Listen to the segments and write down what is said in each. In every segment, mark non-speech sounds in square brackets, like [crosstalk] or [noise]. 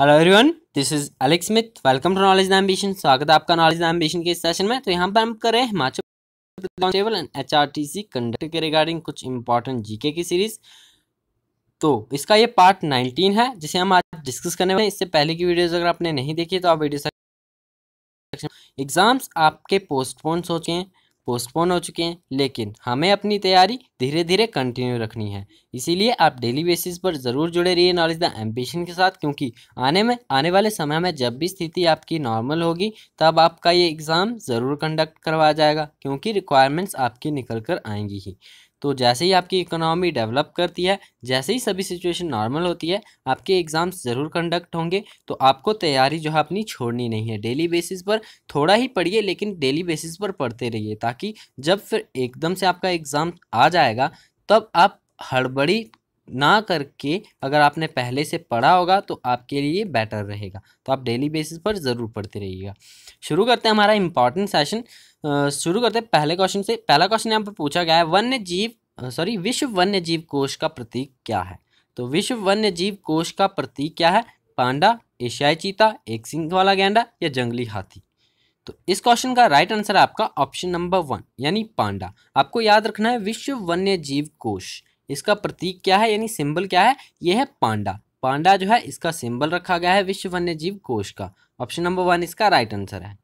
hello everyone this is Alex Smith welcome to knowledge ambition स्वागत है आपका knowledge ambition के सेशन में तो यहाँ पर हम कर रहे हैं Himachal H R T C conduct के रिगार्डिंग कुछ इंपॉर्टेंट जीके की सीरीज तो इसका ये पार्ट नाइनटीन है जिसे हम आज डिस्कस करने वाले इससे पहले की वीडियोज अगर आपने नहीं देखी तो आप वीडियो एग्जाम्स आपके पोस्टपोन सोचें पोस्टपोन हो चुके हैं लेकिन हमें अपनी तैयारी धीरे धीरे कंटिन्यू रखनी है इसीलिए आप डेली बेसिस पर ज़रूर जुड़े रहिए नॉलेज द एम्बिशन के साथ क्योंकि आने में आने वाले समय में जब भी स्थिति आपकी नॉर्मल होगी तब आपका ये एग्ज़ाम ज़रूर कंडक्ट करवाया जाएगा क्योंकि रिक्वायरमेंट्स आपकी निकल कर आएंगी ही तो जैसे ही आपकी इकोनॉमी डेवलप करती है जैसे ही सभी सिचुएशन नॉर्मल होती है आपके एग्ज़ाम्स ज़रूर कंडक्ट होंगे तो आपको तैयारी जो है अपनी छोड़नी नहीं है डेली बेसिस पर थोड़ा ही पढ़िए लेकिन डेली बेसिस पर पढ़ते रहिए ताकि जब फिर एकदम से आपका एग्ज़ाम आ जाएगा तब आप हड़बड़ी ना करके अगर आपने पहले से पढ़ा होगा तो आपके लिए बेटर रहेगा तो आप डेली बेसिस पर ज़रूर पढ़ते रहिएगा शुरू करते हैं हमारा इम्पॉर्टेंट सेशन शुरू करते हैं पहले क्वेश्चन से पहला क्वेश्चन यहाँ पर पूछा गया है वन्य जीव सॉरी विश्व वन्य जीव कोष का प्रतीक क्या है तो विश्व वन्य जीव कोष का प्रतीक क्या है पांडा एशियाई चीता एक सिंह वाला गैंडा या जंगली हाथी तो इस क्वेश्चन का राइट आंसर है आपका ऑप्शन नंबर वन यानी पांडा आपको याद रखना है विश्व वन्य जीव कोष इसका प्रतीक क्या है यानी सिंबल क्या है यह है पांडा पांडा जो है इसका सिंबल रखा गया है विश्व वन्य जीव कोष का ऑप्शन नंबर वन इसका राइट आंसर है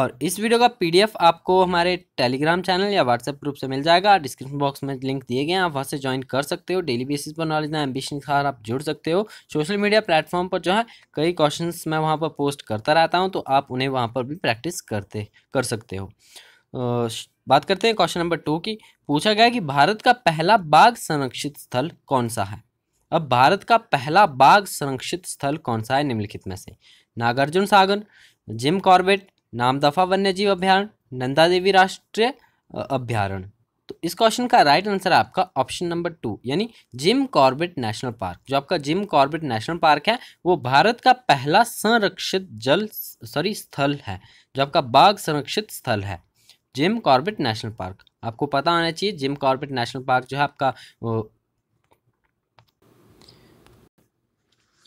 और इस वीडियो का पीडीएफ आपको हमारे टेलीग्राम चैनल या व्हाट्सएप ग्रुप से मिल जाएगा डिस्क्रिप्शन बॉक्स में लिंक दिए गए हैं आप वहाँ से ज्वाइन कर सकते हो डेली बेसिस पर नॉलेज ना एम्बिशन खार आप जुड़ सकते हो सोशल मीडिया प्लेटफॉर्म पर जो है कई क्वेश्चन मैं वहाँ पर पोस्ट करता रहता हूँ तो आप उन्हें वहाँ पर भी प्रैक्टिस करते कर सकते हो बात करते हैं क्वेश्चन नंबर टू की पूछा गया कि भारत का पहला बाघ संरक्षित स्थल कौन सा है अब भारत का पहला बाघ संरक्षित स्थल कौन सा है निम्नलिखित में से नागार्जुन सागर जिम कॉर्बेट नामदफा वन्यजीव अभ्यारण नंदा देवी राष्ट्रीय अभ्यारण तो इस क्वेश्चन का राइट आंसर आपका ऑप्शन नंबर टू यानी जिम कॉर्बेट नेशनल पार्क जो आपका जिम कॉर्बेट नेशनल पार्क है वो भारत का पहला संरक्षित जल सॉरी स्थल है जो आपका बाघ संरक्षित स्थल है जिम कॉर्बेट नेशनल पार्क आपको पता होना चाहिए जिम कॉर्बेट नेशनल पार्क जो है आपका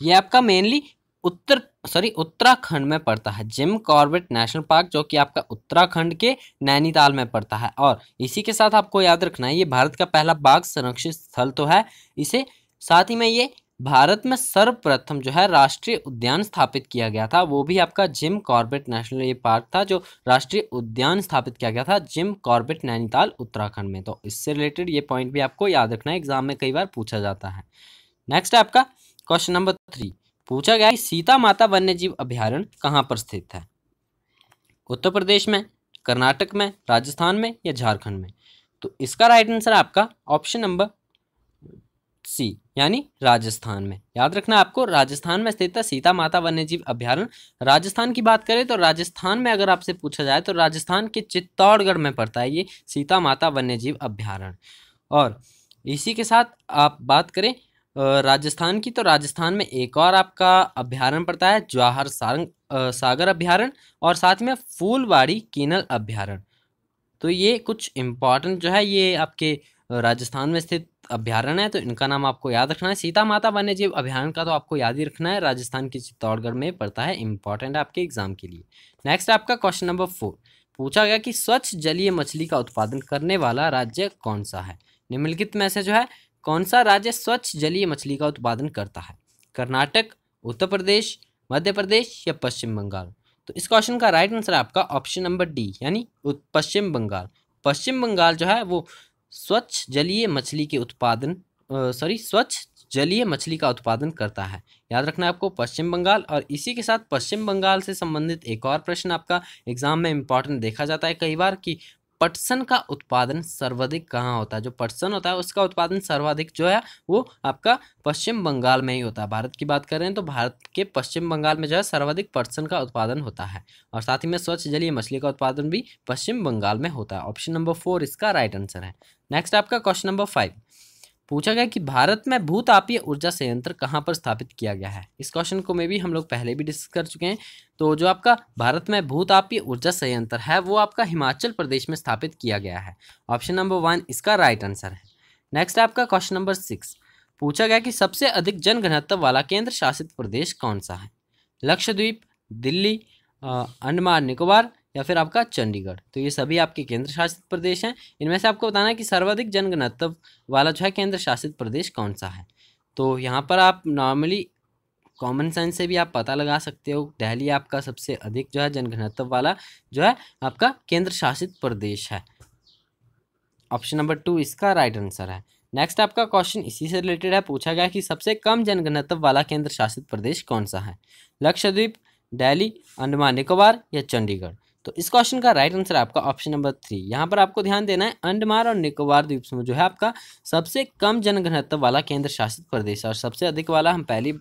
ये आपका मेनली उत्तर सॉरी उत्तराखंड में पड़ता है जिम कॉर्बेट नेशनल पार्क जो कि आपका उत्तराखंड के नैनीताल में पड़ता है और इसी के साथ आपको याद रखना है ये भारत का पहला बाघ संरक्षित स्थल तो है इसे साथ ही में ये भारत में सर्वप्रथम जो है राष्ट्रीय उद्यान स्थापित किया गया था वो भी आपका जिम कॉर्बेट नेशनल ये पार्क था जो राष्ट्रीय उद्यान स्थापित किया गया था जिम कॉर्बेट नैनीताल उत्तराखंड में तो इससे रिलेटेड ये पॉइंट भी आपको याद रखना है एग्जाम में कई बार पूछा जाता है नेक्स्ट है आपका क्वेश्चन नंबर थ्री पूछा गया कि सीता माता जीव अभ्यारण कहाँ पर स्थित है उत्तर प्रदेश में कर्नाटक में राजस्थान में या झारखंड में तो इसका राइट आंसर आपका ऑप्शन नंबर सी यानी राजस्थान में याद रखना आपको राजस्थान में स्थित है सीता माता वन्यजीव अभ्यारण राजस्थान की बात करें तो राजस्थान में अगर आपसे पूछा जाए तो राजस्थान के चित्तौड़गढ़ में पड़ता है ये सीता माता वन्यजीव अभ्यारण और इसी के साथ आप बात करें राजस्थान की तो राजस्थान में एक और आपका अभ्यारण पड़ता है जवाहर सारंग सागर अभ्यारण और साथ में फूलबाड़ी कीनल अभ्यारण तो ये कुछ इम्पॉर्टेंट जो है ये आपके राजस्थान में स्थित अभ्यारण है तो इनका नाम आपको याद रखना है सीता माता वन्य जीव अभ्यारण का तो आपको याद ही रखना है राजस्थान के चित्तौड़गढ़ में पड़ता है इम्पॉर्टेंट आपके एग्जाम के लिए नेक्स्ट आपका क्वेश्चन नंबर फोर पूछा गया कि स्वच्छ जलीय मछली का उत्पादन करने वाला राज्य कौन सा है निम्नलिखित में से जो है कौन सा राज्य स्वच्छ जलीय मछली का उत्पादन करता है कर्नाटक उत्तर प्रदेश मध्य प्रदेश या पश्चिम बंगाल तो इस क्वेश्चन का राइट आंसर आपका ऑप्शन नंबर डी यानी पश्चिम बंगाल पश्चिम बंगाल जो है वो स्वच्छ जलीय मछली के उत्पादन सॉरी स्वच्छ जलीय मछली का उत्पादन करता है याद रखना है आपको पश्चिम बंगाल और इसी के साथ पश्चिम बंगाल से संबंधित एक और प्रश्न आपका एग्जाम में इम्पॉर्टेंट देखा जाता है कई बार कि पटसन का उत्पादन सर्वाधिक कहाँ होता है जो पटसन होता है उसका उत्पादन सर्वाधिक जो है वो आपका पश्चिम बंगाल में ही होता है भारत की बात करें तो भारत के पश्चिम बंगाल में जो है सर्वाधिक पटसन का उत्पादन होता है और साथ ही में स्वच्छ जलीय मछली का उत्पादन भी पश्चिम बंगाल में होता है ऑप्शन नंबर फोर इसका राइट आंसर है नेक्स्ट आपका क्वेश्चन नंबर फाइव पूछा गया कि भारत में भूतापीय ऊर्जा संयंत्र कहाँ पर स्थापित किया गया है इस क्वेश्चन को मे भी हम लोग पहले भी डिस्कस कर चुके हैं तो जो आपका भारत में भूतापीय ऊर्जा संयंत्र है वो आपका हिमाचल प्रदेश में स्थापित किया गया है ऑप्शन नंबर वन इसका राइट आंसर है नेक्स्ट आपका क्वेश्चन नंबर सिक्स पूछा गया कि सबसे अधिक जनघनत्व वाला केंद्र शासित प्रदेश कौन सा है लक्षद्वीप दिल्ली अंडमान निकोबार या फिर आपका चंडीगढ़ तो ये सभी आपके केंद्र शासित प्रदेश हैं इनमें से आपको बताना है कि सर्वाधिक जनगणत्व वाला जो है केंद्र शासित प्रदेश कौन सा है तो यहाँ पर आप नॉर्मली कॉमन सेंस से भी आप पता लगा सकते हो दिल्ली आपका सबसे अधिक जो है जनघनत्व वाला जो है आपका केंद्र शासित प्रदेश है ऑप्शन नंबर टू इसका राइट आंसर है नेक्स्ट आपका क्वेश्चन इसी से रिलेटेड है पूछा गया कि सबसे कम जनघनत्व वाला केंद्र शासित प्रदेश कौन सा है लक्षद्वीप दिल्ली अंडमान निकोबार या चंडीगढ़ तो इस क्वेश्चन का राइट आंसर आपका ऑप्शन नंबर थ्री यहाँ पर आपको ध्यान देना है अंडमान और निकोबार द्वीप समूह जो है आपका सबसे कम जनघनत्व वाला केंद्र शासित प्रदेश और सबसे अधिक वाला हम पहले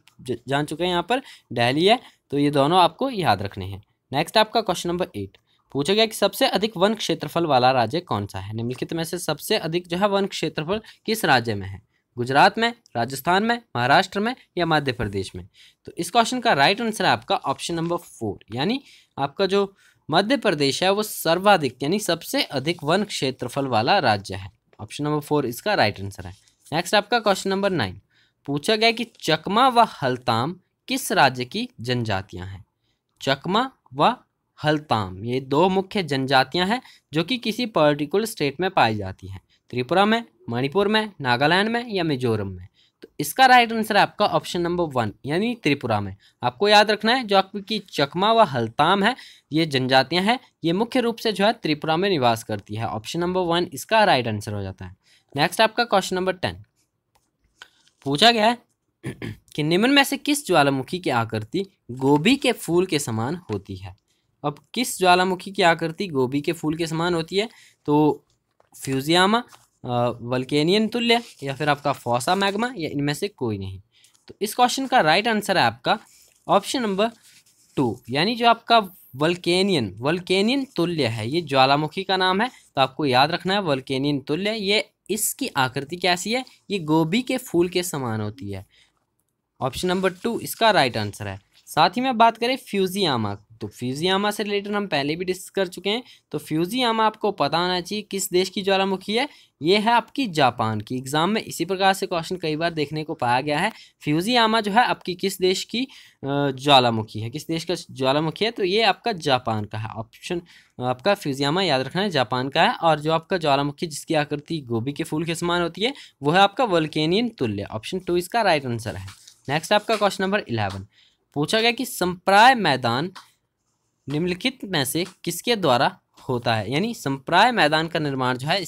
जान चुके हैं यहाँ पर डेहली है तो ये दोनों आपको याद रखने हैं नेक्स्ट आपका क्वेश्चन नंबर एट पूछा गया कि सबसे अधिक वन क्षेत्रफल वाला राज्य कौन सा है निम्नलिखित में से सबसे अधिक जो है वन क्षेत्रफल किस राज्य में है गुजरात में राजस्थान में महाराष्ट्र में या मध्य प्रदेश में तो इस क्वेश्चन का राइट आंसर है आपका ऑप्शन नंबर फोर यानी आपका जो मध्य प्रदेश है वो सर्वाधिक यानी सबसे अधिक वन क्षेत्रफल वाला राज्य है ऑप्शन नंबर फोर इसका राइट आंसर है नेक्स्ट आपका क्वेश्चन नंबर नाइन पूछा गया कि चकमा व हल्ताम किस राज्य की जनजातियां हैं चकमा व हल्ताम ये दो मुख्य जनजातियां हैं जो कि किसी पर्टिकुलर स्टेट में पाई जाती हैं त्रिपुरा में मणिपुर में नागालैंड में या मिजोरम में तो इसका राइट आंसर है आपका ऑप्शन नंबर वन यानी त्रिपुरा में आपको याद रखना है जो आपकी चकमा व हल्ताम है ये जनजातियां हैं ये मुख्य रूप से जो है त्रिपुरा में निवास करती है ऑप्शन नंबर वन इसका राइट आंसर हो जाता है नेक्स्ट आपका क्वेश्चन नंबर टेन पूछा गया है [clears throat] कि निम्न में से किस ज्वालामुखी की आकृति गोभी के फूल के समान होती है अब किस ज्वालामुखी की आकृति गोभी के फूल के समान होती है तो फ्यूजियामा वल्केनियन तुल्य या फिर आपका फौसा मैग्मा या इनमें से कोई नहीं तो इस क्वेश्चन का राइट आंसर है आपका ऑप्शन नंबर टू यानी जो आपका वल्केनियन वल्केनियन तुल्य है ये ज्वालामुखी का नाम है तो आपको याद रखना है वल्केनियन तुल्य ये इसकी आकृति कैसी है ये गोभी के फूल के समान होती है ऑप्शन नंबर टू इसका राइट आंसर है साथ ही में बात करें फ्यूजियामा तो फ्यूजियामा से रिलेटेड हम पहले भी डिस्कस कर चुके हैं तो फ्यूजियामा आपको पता होना चाहिए किस देश की ज्वालामुखी है ये है आपकी जापान की एग्जाम में इसी प्रकार से क्वेश्चन कई बार देखने को पाया गया है फ्यूजियामा जो है आपकी किस देश की ज्वालामुखी है किस देश का ज्वालामुखी है तो ये आपका जापान का है ऑप्शन आपका फ्यूजियामा याद रखना है जापान का है और जो आपका ज्वालामुखी जिसकी आकृति गोभी के फूल के समान होती है वो है आपका वल्केनियन तुल्य ऑप्शन टू इसका राइट आंसर है नेक्स्ट आपका क्वेश्चन नंबर इलेवन पूछा गया कि संप्राय मैदान निम्नलिखित में से किसके द्वारा होता है यानी संप्राय मैदान का निर्माण जो है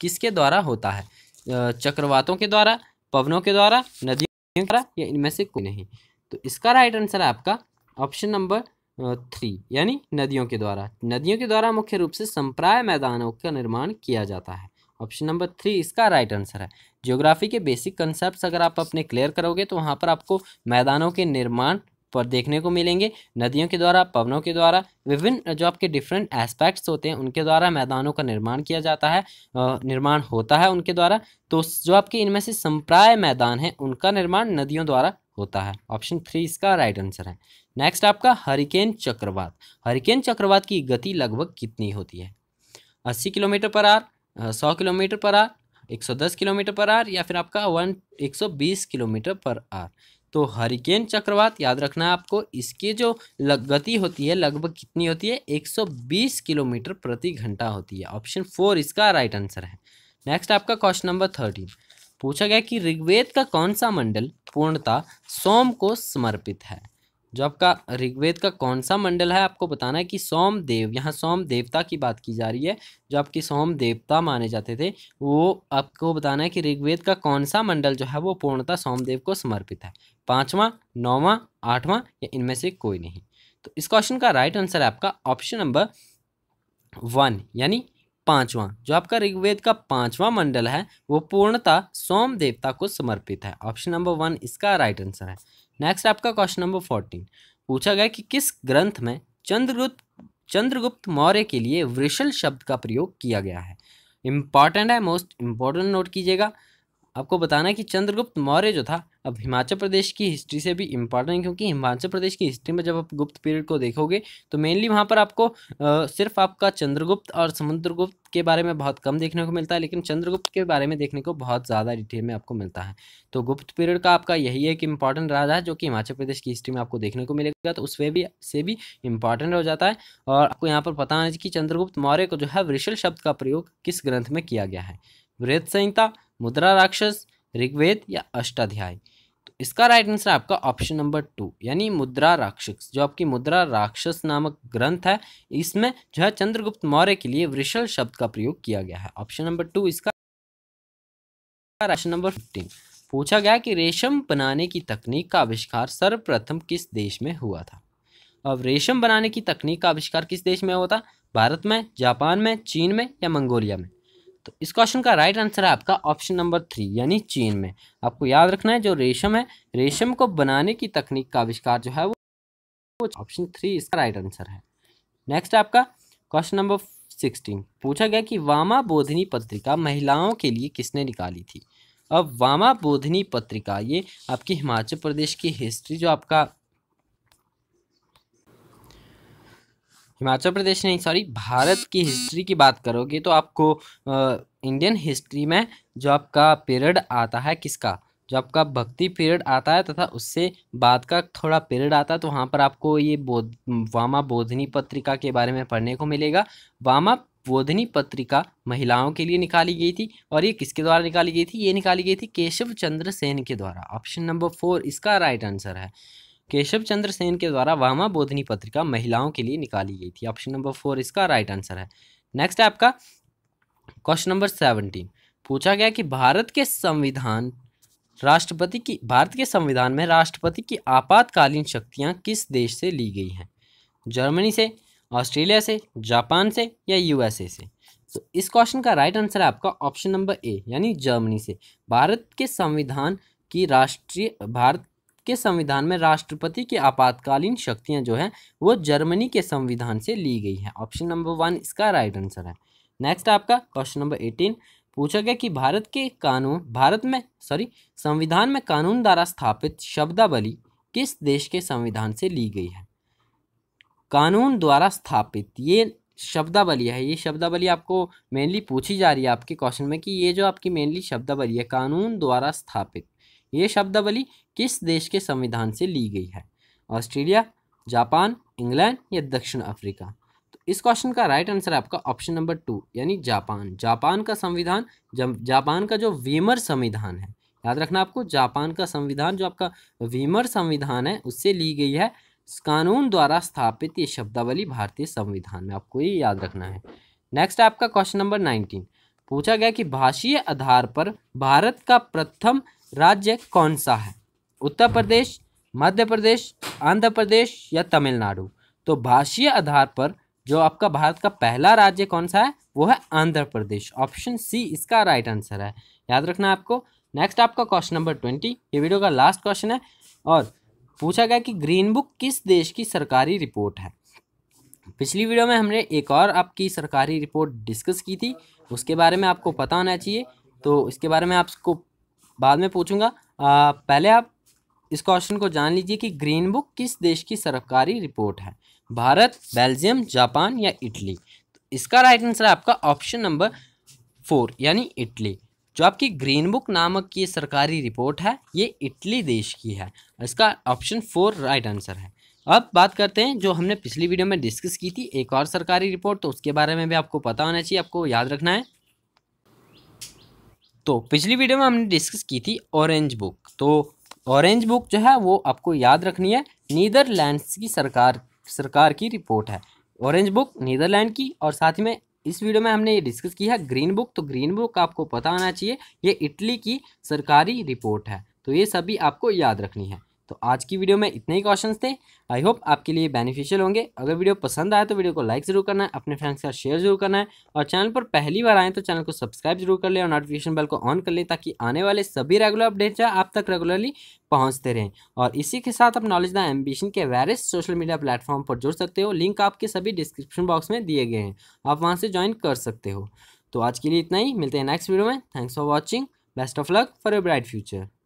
किसके द्वारा होता है चक्रवातों के द्वारा पवनों के द्वारा नदियों के द्वारा या इनमें से कोई नहीं तो इसका राइट आंसर है आपका ऑप्शन नंबर थ्री यानी नदियों के द्वारा नदियों के द्वारा मुख्य रूप से संप्राय मैदानों का निर्माण किया जाता है ऑप्शन नंबर थ्री इसका राइट आंसर है ज्योग्राफी के बेसिक कंसेप्ट अगर आप अपने क्लियर करोगे तो वहाँ पर आपको मैदानों के निर्माण पर देखने को मिलेंगे नदियों के द्वारा पवनों के द्वारा विभिन्न जो आपके डिफरेंट एस्पेक्ट्स होते हैं उनके द्वारा मैदानों का निर्माण किया जाता है निर्माण होता है उनके द्वारा तो जो आपके इनमें से संप्राय मैदान है उनका निर्माण नदियों द्वारा होता है ऑप्शन थ्री इसका राइट आंसर है नेक्स्ट आपका हरिकेन चक्रवात हरिकेन चक्रवात की गति लगभग कितनी होती है अस्सी किलोमीटर पर आर सौ kilometre per are 110 kilometre per are या फिर आपका वन 120 किलोमीटर पर आर तो हरिकेन चक्रवात याद रखना है आपको इसकी जो गति होती है लगभग कितनी होती है 120 किलोमीटर प्रति घंटा होती है ऑप्शन फोर इसका राइट आंसर है नेक्स्ट आपका क्वेश्चन नंबर थर्टीन पूछा गया कि ऋग्वेद का कौन सा मंडल पूर्णता सोम को समर्पित है जो आपका ऋग्वेद का कौन सा मंडल है आपको बताना है कि सोम देव यहाँ सोम देवता की बात की जा रही है जो आपकी सोम देवता माने जाते थे वो आपको बताना है कि ऋग्वेद का कौन सा मंडल जो है वो पूर्णता सोमदेव को समर्पित है पाँचवा नौवां आठवां या इनमें से कोई नहीं तो इस क्वेश्चन का राइट आंसर है आपका ऑप्शन नंबर वन यानी पांचवा जो आपका ऋग्वेद का पांचवा मंडल है वो पूर्णता सोम देवता को समर्पित है ऑप्शन नंबर वन इसका राइट आंसर है नेक्स्ट आपका क्वेश्चन नंबर फोर्टीन पूछा गया कि किस ग्रंथ में चंद्रगुप्त चंद्रगुप्त मौर्य के लिए वृषल शब्द का प्रयोग किया गया है इम्पॉर्टेंट है मोस्ट इम्पॉर्टेंट नोट कीजिएगा आपको बताना है कि चंद्रगुप्त मौर्य जो था अब हिमाचल प्रदेश की हिस्ट्री से भी इम्पॉर्टेंट क्योंकि हिमाचल प्रदेश की हिस्ट्री में जब आप गुप्त पीरियड को देखोगे तो मेनली वहाँ पर आपको आ, सिर्फ आपका चंद्रगुप्त और समुद्रगुप्त के बारे में बहुत कम देखने को मिलता है लेकिन चंद्रगुप्त के बारे में देखने को बहुत ज़्यादा डिटेल में आपको मिलता है तो गुप्त पीरियड का आपका यही एक इम्पॉर्टेंट राजा है जो कि हिमाचल प्रदेश की हिस्ट्री में आपको देखने को मिलेगा तो उसमें भी से भी इम्पॉर्टेंट हो जाता है और आपको यहाँ पर पता होना चाहिए कि चंद्रगुप्त मौर्य को जो है वृषल शब्द का प्रयोग किस ग्रंथ में किया गया है वृद्ध संहिता मुद्रा राक्षस ऋग्वेद या अष्टाध्याय तो इसका राइट आंसर आपका ऑप्शन नंबर टू यानी मुद्रा राक्षस जो आपकी मुद्रा राक्षस नामक ग्रंथ है इसमें जो है चंद्रगुप्त मौर्य के लिए वृषल शब्द का प्रयोग किया गया है ऑप्शन नंबर टू इसका नंबर फिफ्टीन पूछा गया कि रेशम बनाने की तकनीक का आविष्कार सर्वप्रथम किस देश में हुआ था अब रेशम बनाने की तकनीक का आविष्कार किस देश में हुआ था भारत में जापान में चीन में या मंगोलिया में तो इस क्वेश्चन का राइट आंसर है आपका ऑप्शन नंबर थ्री यानी चीन में आपको याद रखना है जो रेशम है रेशम को बनाने की तकनीक का आविष्कार जो है वो ऑप्शन थ्री इसका राइट आंसर है नेक्स्ट आपका क्वेश्चन नंबर सिक्सटीन पूछा गया कि वामा बोधनी पत्रिका महिलाओं के लिए किसने निकाली थी अब वामा बोधनी पत्रिका ये आपकी हिमाचल प्रदेश की हिस्ट्री जो आपका हिमाचल प्रदेश नहीं सॉरी भारत की हिस्ट्री की बात करोगे तो आपको इंडियन हिस्ट्री में जो आपका पीरियड आता है किसका जो आपका भक्ति पीरियड आता है तथा उससे बाद का थोड़ा पीरियड आता है तो वहाँ पर आपको ये बोध वामा बोधनी पत्रिका के बारे में पढ़ने को मिलेगा वामा बोधनी पत्रिका महिलाओं के लिए निकाली गई थी और ये किसके द्वारा निकाली गई थी ये निकाली गई थी केशव चंद्र सेन के द्वारा ऑप्शन नंबर फोर इसका राइट आंसर है केशव चंद्र सेन के द्वारा वामा बोधनी पत्रिका महिलाओं के लिए निकाली गई थी ऑप्शन नंबर फोर इसका राइट आंसर है नेक्स्ट है आपका क्वेश्चन नंबर सेवनटीन पूछा गया कि भारत के संविधान राष्ट्रपति की भारत के संविधान में राष्ट्रपति की आपातकालीन शक्तियाँ किस देश से ली गई हैं जर्मनी से ऑस्ट्रेलिया से जापान से या यूएसए से तो इस क्वेश्चन का राइट आंसर है आपका ऑप्शन नंबर ए यानी जर्मनी से भारत के संविधान की राष्ट्रीय भारत के संविधान में राष्ट्रपति की आपातकालीन शक्तियां जो हैं वो जर्मनी के संविधान से ली गई हैं ऑप्शन नंबर वन इसका राइट आंसर है नेक्स्ट आपका क्वेश्चन नंबर एटीन पूछा गया कि भारत के कानून भारत में सॉरी संविधान में कानून द्वारा स्थापित शब्दावली किस देश के संविधान से ली गई है कानून द्वारा स्थापित ये शब्दावली है ये शब्दावली आपको मेनली पूछी जा रही है आपके क्वेश्चन में कि ये जो आपकी मेनली शब्दावली है कानून द्वारा स्थापित ये शब्दावली किस देश के संविधान से ली गई है ऑस्ट्रेलिया जापान इंग्लैंड या दक्षिण अफ्रीका तो इस क्वेश्चन का राइट आंसर आपका ऑप्शन नंबर टू यानी जापान जापान का संविधान जापान का जो वीमर संविधान है याद रखना आपको जापान का संविधान जो आपका वीमर संविधान है उससे ली गई है कानून द्वारा स्थापित ये शब्दावली भारतीय संविधान में आपको ये याद रखना है नेक्स्ट आपका क्वेश्चन नंबर नाइनटीन पूछा गया कि भाषीय आधार पर भारत का प्रथम राज्य कौन सा है उत्तर प्रदेश मध्य प्रदेश आंध्र प्रदेश या तमिलनाडु तो भाषीय आधार पर जो आपका भारत का पहला राज्य कौन सा है वो है आंध्र प्रदेश ऑप्शन सी इसका राइट आंसर है याद रखना आपको नेक्स्ट आपका क्वेश्चन नंबर ट्वेंटी ये वीडियो का लास्ट क्वेश्चन है और पूछा गया कि ग्रीन बुक किस देश की सरकारी रिपोर्ट है पिछली वीडियो में हमने एक और आपकी सरकारी रिपोर्ट डिस्कस की थी उसके बारे में आपको पता होना चाहिए तो इसके बारे में आपको बाद में पूछूंगा आ, पहले आप इस क्वेश्चन को जान लीजिए कि ग्रीन बुक किस देश की सरकारी रिपोर्ट है भारत बेल्जियम जापान या इटली तो इसका राइट आंसर है आपका ऑप्शन नंबर फोर यानी इटली जो आपकी ग्रीन बुक नामक की सरकारी रिपोर्ट है ये इटली देश की है इसका ऑप्शन फोर राइट आंसर है अब बात करते हैं जो हमने पिछली वीडियो में डिस्कस की थी एक और सरकारी रिपोर्ट तो उसके बारे में भी आपको पता होना चाहिए आपको याद रखना है तो पिछली वीडियो में हमने डिस्कस की थी ऑरेंज बुक तो ऑरेंज बुक जो है वो आपको याद रखनी है नीदरलैंड्स की सरकार सरकार की रिपोर्ट है ऑरेंज बुक नीदरलैंड की और साथ ही में इस वीडियो में हमने ये डिस्कस किया है ग्रीन बुक तो ग्रीन बुक आपको पता होना चाहिए ये इटली की सरकारी रिपोर्ट है तो ये सभी आपको याद रखनी है तो आज की वीडियो में इतने ही क्वेश्चन थे आई होप आपके लिए बेनिफिशियल होंगे अगर वीडियो पसंद आए तो वीडियो को लाइक ज़रूर करना है अपने फ्रेंड्स का शेयर जरूर करना है और चैनल पर पहली बार आएँ तो चैनल को सब्सक्राइब जरूर कर लें और नोटिफिकेशन बेल को ऑन कर लें ताकि आने वाले सभी रेगुलर अपडेट्स आप तक रेगुलरली पहुँचते रहें और इसी के साथ आप नॉलेज द एम्बिशन के वेरियस सोशल मीडिया प्लेटफॉर्म पर जुड़ सकते हो लिंक आपके सभी डिस्क्रिप्शन बॉक्स में दिए गए हैं आप वहाँ से ज्वाइन कर सकते हो तो आज के लिए इतना ही मिलते हैं नेक्स्ट वीडियो में thanks for watching best of luck for a bright future